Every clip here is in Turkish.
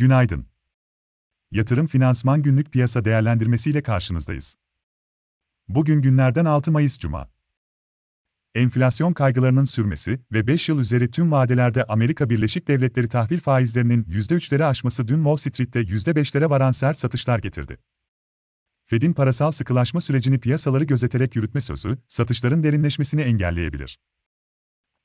Günaydın. Yatırım Finansman Günlük Piyasa Değerlendirmesi ile karşınızdayız. Bugün günlerden 6 Mayıs Cuma. Enflasyon kaygılarının sürmesi ve 5 yıl üzeri tüm vadelerde Amerika Birleşik Devletleri tahvil faizlerinin %3'leri aşması dün Wall Street'te %5'lere varan sert satışlar getirdi. Fed'in parasal sıkılaşma sürecini piyasaları gözeterek yürütme sözü, satışların derinleşmesini engelleyebilir.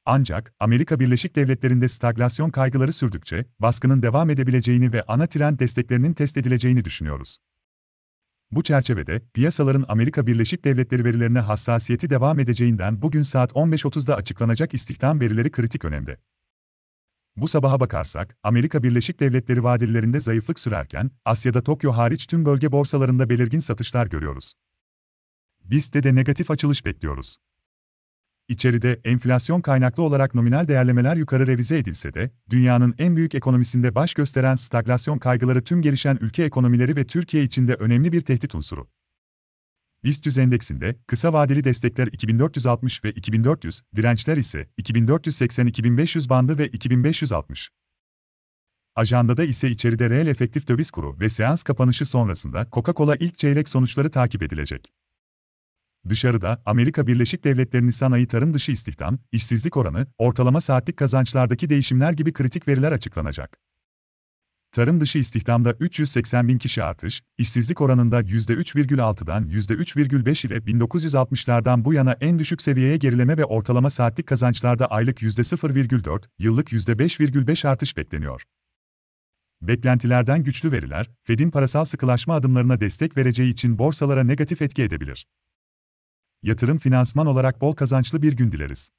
Ancak, Amerika Birleşik Devletleri'nde staglasyon kaygıları sürdükçe, baskının devam edebileceğini ve ana trend desteklerinin test edileceğini düşünüyoruz. Bu çerçevede, piyasaların Amerika Birleşik Devletleri verilerine hassasiyeti devam edeceğinden bugün saat 15.30'da açıklanacak istihdam verileri kritik önemde. Bu sabaha bakarsak, Amerika Birleşik Devletleri vadelerinde zayıflık sürerken, Asya'da Tokyo hariç tüm bölge borsalarında belirgin satışlar görüyoruz. Biz de negatif açılış bekliyoruz. İçeride enflasyon kaynaklı olarak nominal değerlemeler yukarı revize edilse de, dünyanın en büyük ekonomisinde baş gösteren stagflasyon kaygıları tüm gelişen ülke ekonomileri ve Türkiye için de önemli bir tehdit unsuru. BIST 100 endeksinde kısa vadeli destekler 2460 ve 2400, dirençler ise 2480-2500 bandı ve 2560. Ajandada ise içeride reel efektif döviz kuru ve seans kapanışı sonrasında Coca-Cola ilk çeyrek sonuçları takip edilecek. Dışarıda, Amerika Birleşik Devletleri Nisan ayı tarım dışı istihdam, işsizlik oranı, ortalama saatlik kazançlardaki değişimler gibi kritik veriler açıklanacak. Tarım dışı istihdamda 380 bin kişi artış, işsizlik oranında %3,6'dan %3,5 ile 1960'lardan bu yana en düşük seviyeye gerileme ve ortalama saatlik kazançlarda aylık %0,4, yıllık %5,5 artış bekleniyor. Beklentilerden güçlü veriler, Fed'in parasal sıkılaşma adımlarına destek vereceği için borsalara negatif etki edebilir. Yatırım finansman olarak bol kazançlı bir gün dileriz.